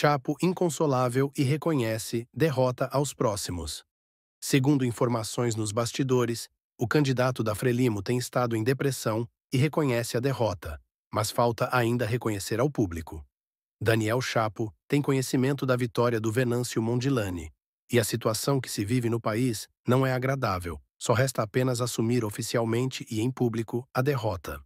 Chapo inconsolável e reconhece derrota aos próximos. Segundo informações nos bastidores, o candidato da Frelimo tem estado em depressão e reconhece a derrota, mas falta ainda reconhecer ao público. Daniel Chapo tem conhecimento da vitória do Venâncio Mondilani, e a situação que se vive no país não é agradável, só resta apenas assumir oficialmente e em público a derrota.